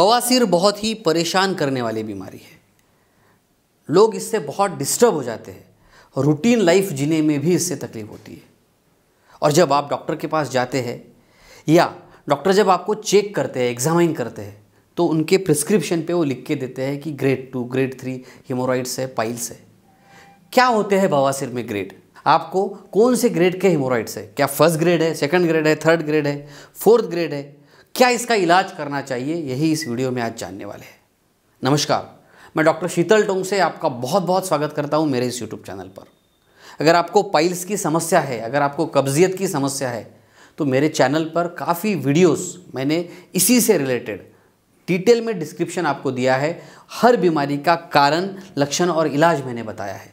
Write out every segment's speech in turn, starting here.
बवासीर बहुत ही परेशान करने वाली बीमारी है लोग इससे बहुत डिस्टर्ब हो जाते हैं रूटीन लाइफ जीने में भी इससे तकलीफ होती है और जब आप डॉक्टर के पास जाते हैं या डॉक्टर जब आपको चेक करते हैं एग्जामिन करते हैं तो उनके प्रिस्क्रिप्शन पे वो लिख के देते हैं कि grade two grade three haemorrhoids है पाइल्स है क्या होते हैं बवासीर में ग्रेड आपको कौन से ग्रेड के हिमोराइड्स है क्या फर्स्ट ग्रेड है सेकंड ग्रेड है थर्ड ग्रेड है फोर्थ ग्रेड है क्या इसका इलाज करना चाहिए यही इस वीडियो में आज जानने वाले हैं नमस्कार मैं डॉक्टर शीतल टोंग से आपका बहुत बहुत स्वागत करता हूँ मेरे इस यूट्यूब चैनल पर अगर आपको पाइल्स की समस्या है अगर आपको कब्जियत की समस्या है तो मेरे चैनल पर काफ़ी वीडियोस मैंने इसी से रिलेटेड डिटेल में डिस्क्रिप्शन आपको दिया है हर बीमारी का कारण लक्षण और इलाज मैंने बताया है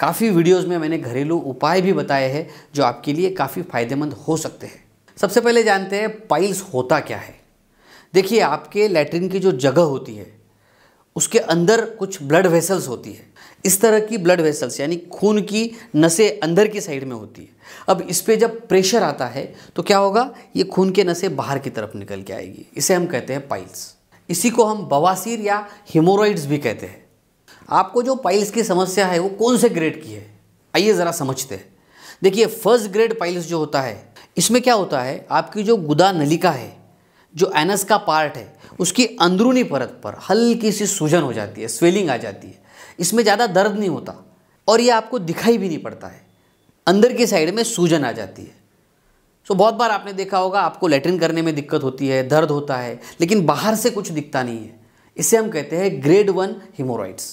काफ़ी वीडियोस में मैंने घरेलू उपाय भी बताए हैं जो आपके लिए काफ़ी फायदेमंद हो सकते हैं सबसे पहले जानते हैं पाइल्स होता क्या है देखिए आपके लेटरिन की जो जगह होती है उसके अंदर कुछ ब्लड वेसल्स होती है इस तरह की ब्लड वेसल्स यानी खून की नसें अंदर की साइड में होती है अब इस पर जब प्रेशर आता है तो क्या होगा ये खून के नसें बाहर की तरफ निकल के आएगी इसे हम कहते हैं पाइल्स इसी को हम बवासीर या हिमोरॉइड्स भी कहते हैं आपको जो पाइल्स की समस्या है वो कौन से ग्रेड की है आइए ज़रा समझते हैं देखिए फर्स्ट ग्रेड पाइल्स जो होता है इसमें क्या होता है आपकी जो गुदा नलिका है जो एनस का पार्ट है उसकी अंदरूनी परत पर हल्की सी सूजन हो जाती है स्वेलिंग आ जाती है इसमें ज़्यादा दर्द नहीं होता और ये आपको दिखाई भी नहीं पड़ता है अंदर की साइड में सूजन आ जाती है सो बहुत बार आपने देखा होगा आपको लेटरिन करने में दिक्कत होती है दर्द होता है लेकिन बाहर से कुछ दिखता नहीं है इसे हम कहते हैं ग्रेड वन हिमोरॉइड्स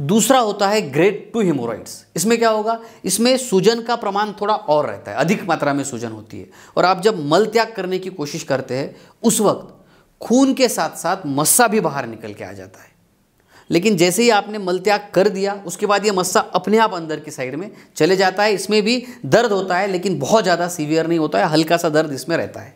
दूसरा होता है ग्रेड टू हिमोराइड्स इसमें क्या होगा इसमें सूजन का प्रमाण थोड़ा और रहता है अधिक मात्रा में सूजन होती है और आप जब मल त्याग करने की कोशिश करते हैं उस वक्त खून के साथ साथ मस्सा भी बाहर निकल के आ जाता है लेकिन जैसे ही आपने मल त्याग कर दिया उसके बाद ये मस्सा अपने आप अंदर की साइड में चले जाता है इसमें भी दर्द होता है लेकिन बहुत ज़्यादा सीवियर नहीं होता है हल्का सा दर्द इसमें रहता है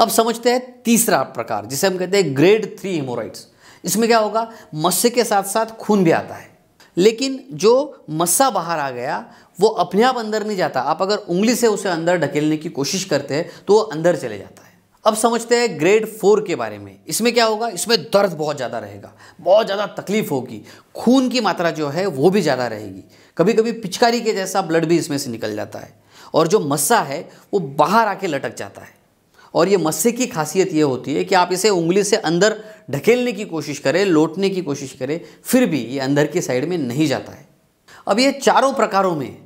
अब समझते हैं तीसरा प्रकार जिसे हम कहते हैं ग्रेड थ्री हिमोराइड्स इसमें क्या होगा मस्से के साथ साथ खून भी आता है लेकिन जो मस्सा बाहर आ गया वो अपने आप अंदर नहीं जाता आप अगर उंगली से उसे अंदर ढकेलने की कोशिश करते हैं तो वो अंदर चले जाता है अब समझते हैं ग्रेड फोर के बारे में इसमें क्या होगा इसमें दर्द बहुत ज़्यादा रहेगा बहुत ज़्यादा तकलीफ होगी खून की मात्रा जो है वो भी ज़्यादा रहेगी कभी कभी पिचकारी के जैसा ब्लड भी इसमें से निकल जाता है और जो मस्सा है वो बाहर आके लटक जाता है और ये मस्से की खासियत ये होती है कि आप इसे उंगली से अंदर ढकेलने की कोशिश करें लौटने की कोशिश करें फिर भी ये अंदर की साइड में नहीं जाता है अब ये चारों प्रकारों में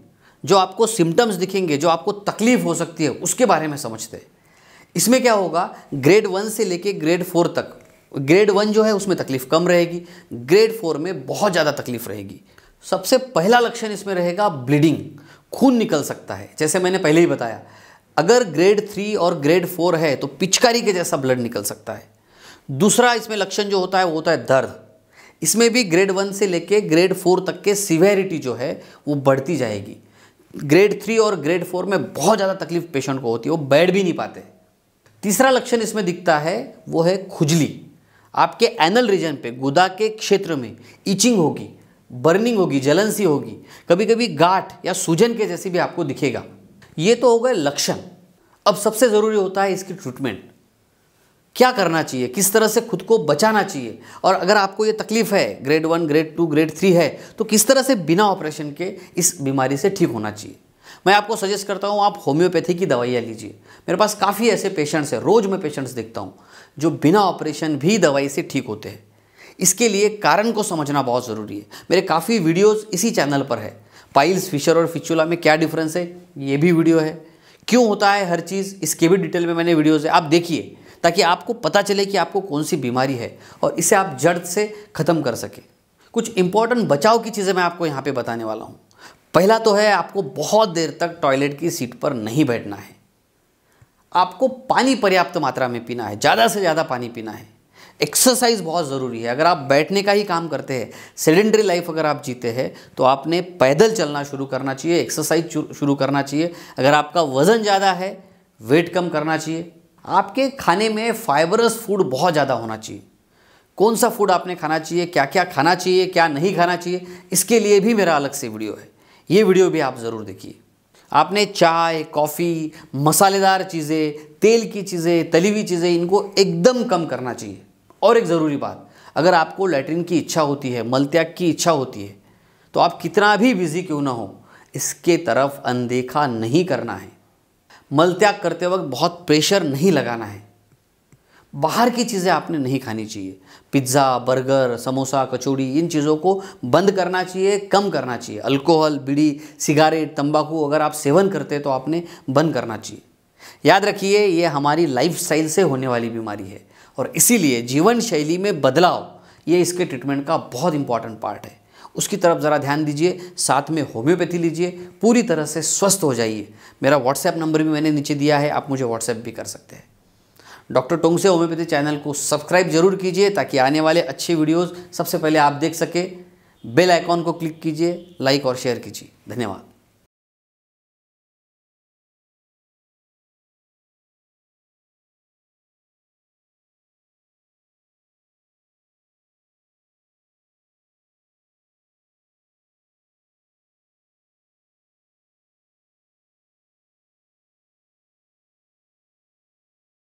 जो आपको सिम्टम्स दिखेंगे जो आपको तकलीफ हो सकती है उसके बारे में समझते हैं इसमें क्या होगा ग्रेड वन से लेके ग्रेड फोर तक ग्रेड वन जो है उसमें तकलीफ कम रहेगी ग्रेड फोर में बहुत ज़्यादा तकलीफ रहेगी सबसे पहला लक्षण इसमें रहेगा ब्लीडिंग खून निकल सकता है जैसे मैंने पहले ही बताया अगर ग्रेड थ्री और ग्रेड फोर है तो पिचकारी के जैसा ब्लड निकल सकता है दूसरा इसमें लक्षण जो होता है वो होता है दर्द इसमें भी ग्रेड वन से लेके ग्रेड फोर तक के सिवेरिटी जो है वो बढ़ती जाएगी ग्रेड थ्री और ग्रेड फोर में बहुत ज़्यादा तकलीफ पेशेंट को होती है वो बैठ भी नहीं पाते तीसरा लक्षण इसमें दिखता है वो है खुजली आपके एनल रीजन पे गुदा के क्षेत्र में इचिंग होगी बर्निंग होगी जलन सी होगी कभी कभी गाठ या सूजन के जैसी भी आपको दिखेगा ये तो हो गए लक्षण अब सबसे ज़रूरी होता है इसकी ट्रीटमेंट क्या करना चाहिए किस तरह से खुद को बचाना चाहिए और अगर आपको ये तकलीफ है grade one grade two grade three है तो किस तरह से बिना ऑपरेशन के इस बीमारी से ठीक होना चाहिए मैं आपको सजेस्ट करता हूँ आप होम्योपैथी की दवाइयाँ लीजिए मेरे पास काफ़ी ऐसे पेशेंट्स हैं रोज़ मैं पेशेंट्स देखता हूँ जो बिना ऑपरेशन भी दवाई से ठीक होते हैं इसके लिए कारण को समझना बहुत ज़रूरी है मेरे काफ़ी वीडियोस इसी चैनल पर है पाइल्स फिशर और फिचुला में क्या डिफरेंस है ये भी वीडियो है क्यों होता है हर चीज़ इसके भी डिटेल में मैंने वीडियोज़ है आप देखिए ताकि आपको पता चले कि आपको कौन सी बीमारी है और इसे आप जड़ से ख़त्म कर सके कुछ इंपॉर्टेंट बचाव की चीज़ें मैं आपको यहाँ पे बताने वाला हूँ पहला तो है आपको बहुत देर तक टॉयलेट की सीट पर नहीं बैठना है आपको पानी पर्याप्त मात्रा में पीना है ज़्यादा से ज़्यादा पानी पीना है एक्सरसाइज बहुत ज़रूरी है अगर आप बैठने का ही काम करते हैं सेडेंडरी लाइफ अगर आप जीते हैं तो आपने पैदल चलना शुरू करना चाहिए एक्सरसाइज शुरू करना चाहिए अगर आपका वज़न ज़्यादा है वेट कम करना चाहिए आपके खाने में फाइबरस फूड बहुत ज़्यादा होना चाहिए कौन सा फूड आपने खाना चाहिए क्या क्या खाना चाहिए क्या नहीं खाना चाहिए इसके लिए भी मेरा अलग से वीडियो है ये वीडियो भी आप ज़रूर देखिए आपने चाय कॉफ़ी मसालेदार चीज़ें तेल की चीज़ें तली हुई चीज़ें इनको एकदम कम करना चाहिए और एक ज़रूरी बात अगर आपको लेटरिन की इच्छा होती है मलत्याग की इच्छा होती है तो आप कितना भी बिज़ी क्यों ना हो इसके तरफ अनदेखा नहीं करना है मलत्याग करते वक्त बहुत प्रेशर नहीं लगाना है बाहर की चीज़ें आपने नहीं खानी चाहिए पिज्ज़ा बर्गर समोसा कचौड़ी इन चीज़ों को बंद करना चाहिए कम करना चाहिए अल्कोहल बीड़ी सिगारेट तंबाकू अगर आप सेवन करते हैं तो आपने बंद करना चाहिए याद रखिए ये हमारी लाइफ से होने वाली बीमारी है और इसीलिए जीवन शैली में बदलाव ये इसके ट्रीटमेंट का बहुत इंपॉर्टेंट पार्ट है उसकी तरफ ज़रा ध्यान दीजिए साथ में होम्योपैथी लीजिए पूरी तरह से स्वस्थ हो जाइए मेरा व्हाट्सएप नंबर भी मैंने नीचे दिया है आप मुझे व्हाट्सएप भी कर सकते हैं डॉक्टर टोंग से होम्योपैथी चैनल को सब्सक्राइब जरूर कीजिए ताकि आने वाले अच्छे वीडियोज़ सबसे पहले आप देख सकें बेल आइकॉन को क्लिक कीजिए लाइक और शेयर कीजिए धन्यवाद